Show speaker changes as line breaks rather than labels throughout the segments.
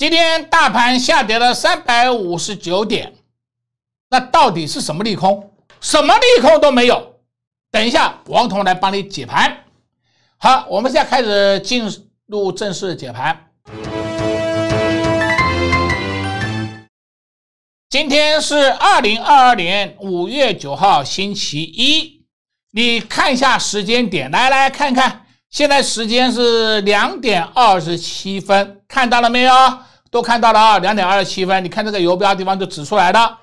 今天大盘下跌了三百五十九点，那到底是什么利空？什么利空都没有。等一下，王彤来帮你解盘。好，我们现在开始进入正式解盘。今天是二零二二年五月九号，星期一。你看一下时间点，来来看看，现在时间是两点二十七分，看到了没有？都看到了啊，两点二十七分，你看这个游标地方就指出来了。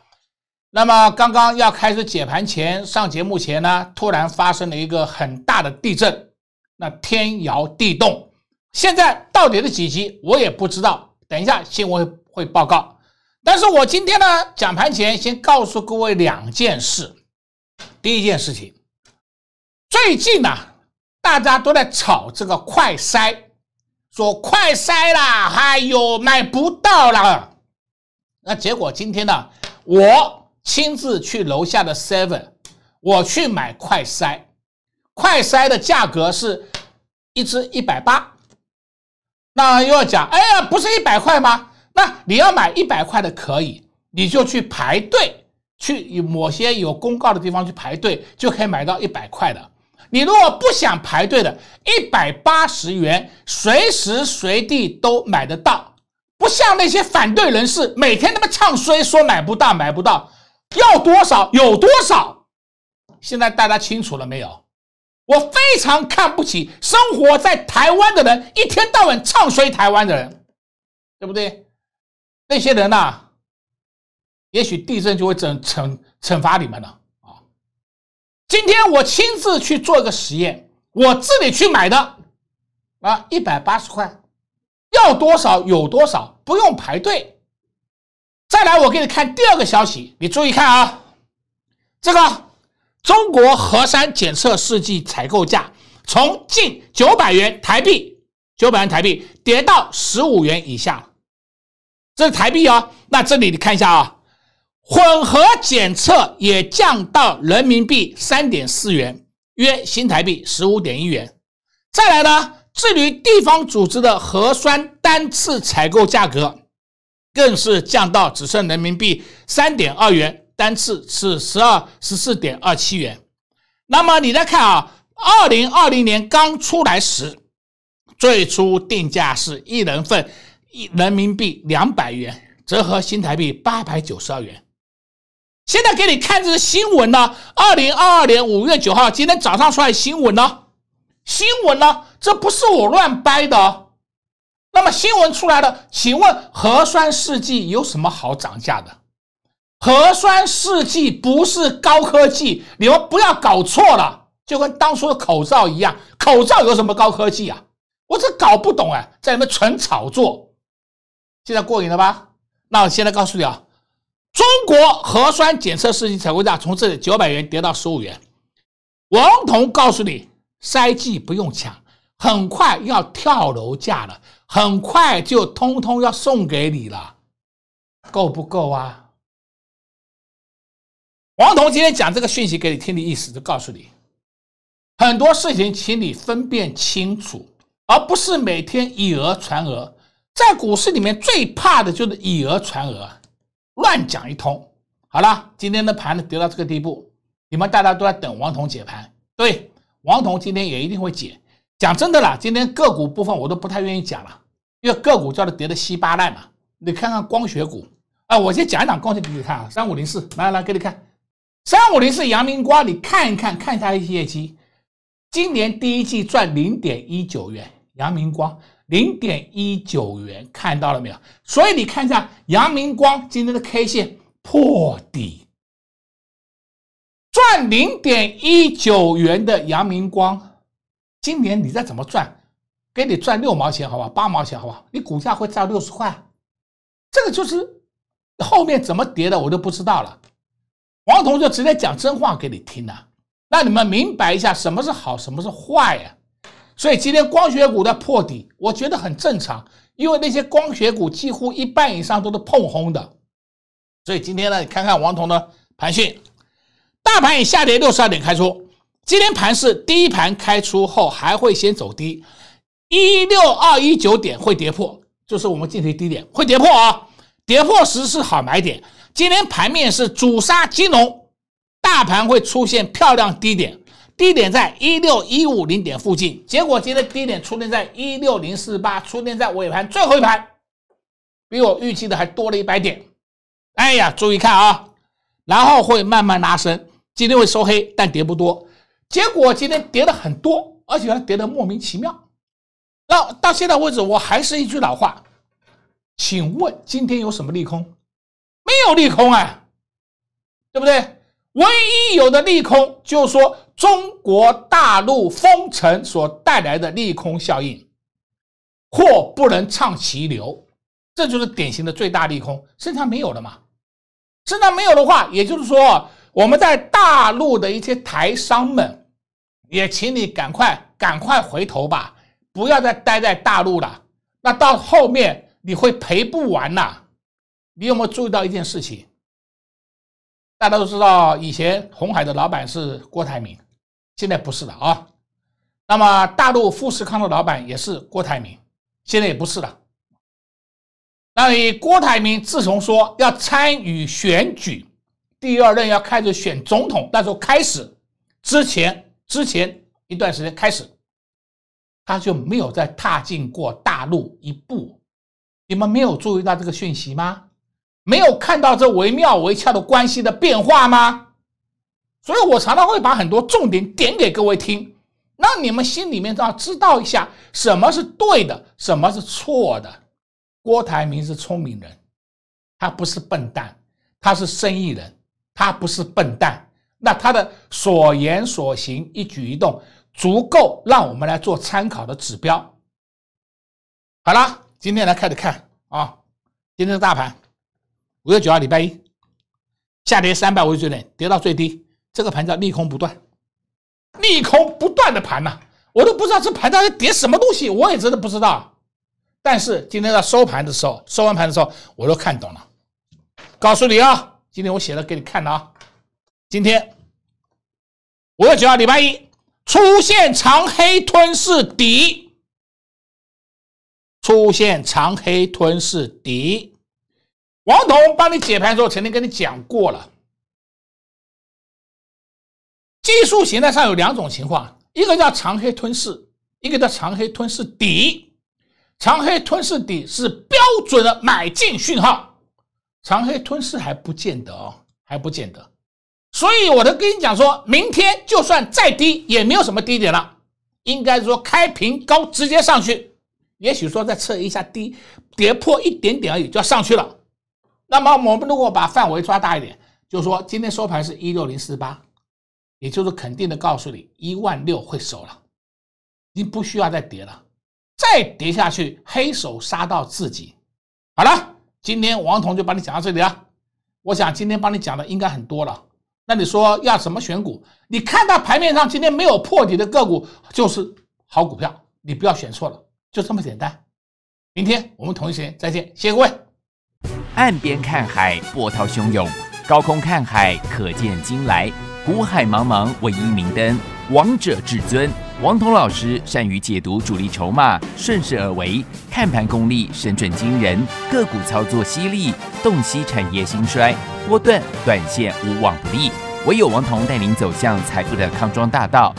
那么刚刚要开始解盘前上节目前呢，突然发生了一个很大的地震，那天摇地动。现在到底是几级，我也不知道，等一下新闻会报告。但是我今天呢讲盘前先告诉各位两件事。第一件事情，最近呢大家都在炒这个快筛，说快塞啦，哎呦，买不到啦。那结果今天呢，我亲自去楼下的 seven，我去买快塞，快塞的价格是一支一百八。那又要讲，哎呀，不是一百块吗？那你要买一百块的可以，你就去排队，去某些有公告的地方去排队，就可以买到一百块的。你如果不想排队的，一百八十元随时随地都买得到，不像那些反对人士每天他妈唱衰说买不到买不到，要多少有多少。现在大家清楚了没有？我非常看不起生活在台湾的人，一天到晚唱衰台湾的人，对不对？那些人呐，也许地震就会惩惩惩罚你们了。今天我亲自去做个实验，我自己去买的，啊，一百八十块，要多少有多少，不用排队。再来，我给你看第二个消息，你注意看啊，这个中国核酸检测试剂采购价从近九百元台币，九百元台币跌到十五元以下这是台币啊。那这里你看一下啊。混合检测也降到人民币三点四元，约新台币十五点一元。再来呢，至于地方组织的核酸单次采购价格，更是降到只剩人民币三点二元，单次是十二十四点二七元。那么你再看啊，二零二零年刚出来时，最初定价是一人份一人民币两百元，折合新台币八百九十二元。现在给你看这是新闻呢，二零二二年五月九号今天早上出来新闻呢，新闻呢，这不是我乱掰的。那么新闻出来了，请问核酸试剂有什么好涨价的？核酸试剂不是高科技，你们不要搞错了，就跟当初的口罩一样，口罩有什么高科技啊？我这搞不懂哎，在你们纯炒作，现在过瘾了吧？那我现在告诉你啊。中国核酸检测试剂采购价从这里九百元跌到十五元。王彤告诉你，筛剂不用抢，很快要跳楼价了，很快就通通要送给你了，够不够啊？王彤今天讲这个讯息给你听的意思，就告诉你很多事情，请你分辨清楚，而不是每天以讹传讹。在股市里面，最怕的就是以讹传讹。乱讲一通，好了，今天的盘子跌到这个地步，你们大家都在等王彤解盘。对，王彤今天也一定会解。讲真的啦，今天个股部分我都不太愿意讲了，因为个股叫它跌的稀巴烂嘛。你看看光学股，啊，我先讲一讲光学给你看啊，三五零四，来来来，给你看，三五零四阳明光，你看一看看一下业绩，今年第一季赚零点一九元，阳明光。零点一九元，看到了没有？所以你看一下，阳明光今天的 K 线破底，赚零点一九元的阳明光，今年你再怎么赚，给你赚六毛钱，好吧，八毛钱，好吧，你股价会涨六十块，这个就是后面怎么跌的，我就不知道了。王彤就直接讲真话给你听呢，让你们明白一下什么是好，什么是坏呀。所以今天光学股的破底，我觉得很正常，因为那些光学股几乎一半以上都是碰轰的。所以今天呢，看看王彤的盘讯，大盘已下跌六十二点开出。今天盘是第一盘开出后还会先走低，一六二一九点会跌破，就是我们近期低点会跌破啊。跌破时是好买点。今天盘面是主杀金融，大盘会出现漂亮低点。低点在一六一五零点附近，结果今天低点出现在一六零四八，出现在尾盘最后一盘，比我预期的还多了一百点。哎呀，注意看啊，然后会慢慢拉升，今天会收黑，但跌不多。结果今天跌的很多，而且还跌的莫名其妙。那到现在为止，我还是一句老话，请问今天有什么利空？没有利空啊，对不对？唯一有的利空，就是说中国大陆封城所带来的利空效应，货不能畅其流，这就是典型的最大利空。剩下没有了嘛？剩下没有的话，也就是说，我们在大陆的一些台商们，也请你赶快赶快回头吧，不要再待在大陆了。那到后面你会赔不完呐！你有没有注意到一件事情？大家都知道，以前红海的老板是郭台铭，现在不是了啊。那么大陆富士康的老板也是郭台铭，现在也不是了。那你郭台铭自从说要参与选举，第二任要开始选总统，那时候开始之前之前一段时间开始，他就没有再踏进过大陆一步。你们没有注意到这个讯息吗？没有看到这惟妙惟肖的关系的变化吗？所以我常常会把很多重点点给各位听，让你们心里面都要知道一下什么是对的，什么是错的。郭台铭是聪明人，他不是笨蛋，他是生意人，他不是笨蛋。那他的所言所行一举一动，足够让我们来做参考的指标。好了，今天来开始看啊，今天的大盘。五月九号礼拜一，下跌三百位最点，跌到最低，这个盘叫利空不断，利空不断的盘呐，我都不知道这盘到底跌什么东西，我也真的不知道。但是今天在收盘的时候，收完盘的时候，我都看懂了。告诉你啊，今天我写了给你看的啊，今天五月九号礼拜一出现长黑吞噬底，出现长黑吞噬底。王彤帮你解盘的时候，曾经跟你讲过了，技术形态上有两种情况，一个叫长黑吞噬，一个叫长黑吞噬底。长黑吞噬底是标准的买进讯号，长黑吞噬还不见得哦，还不见得。所以我都跟你讲，说明天就算再低，也没有什么低点了，应该说开平高直接上去，也许说再测一下低，跌破一点点而已，就要上去了。那么我们如果把范围抓大一点，就是说今天收盘是一六零四八，也就是肯定的告诉你一万六会收了，你不需要再跌了，再跌下去黑手杀到自己。好了，今天王彤就帮你讲到这里了。我想今天帮你讲的应该很多了。那你说要怎么选股？你看到盘面上今天没有破底的个股就是好股票，你不要选错了，就这么简单。明天我们同一时间再见，谢谢各位。岸边看海，波涛汹涌；高空看海，可见金来。古海茫茫，唯一明灯。王者至尊，王彤老师善于解读主力筹码，顺势而为，看盘功力神准惊人，个股操作犀利，洞悉产业兴衰，波段短线无往不利。唯有王彤带领走向财富的康庄大道。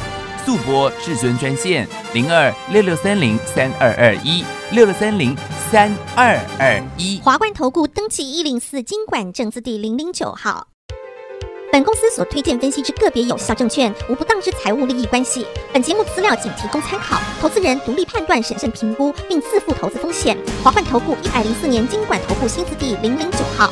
速播至尊专线零二六六三零三二二一六六三零三二二一。华冠投顾登记一零四经管证字第零零九号。本公司所推荐分析之个别有效证券，无不当之财务利益关系。本节目资料仅提供参考，投资人独立判断、审慎评估并自负投资风险。华冠投顾一百零四年经管投顾新字第零零九号。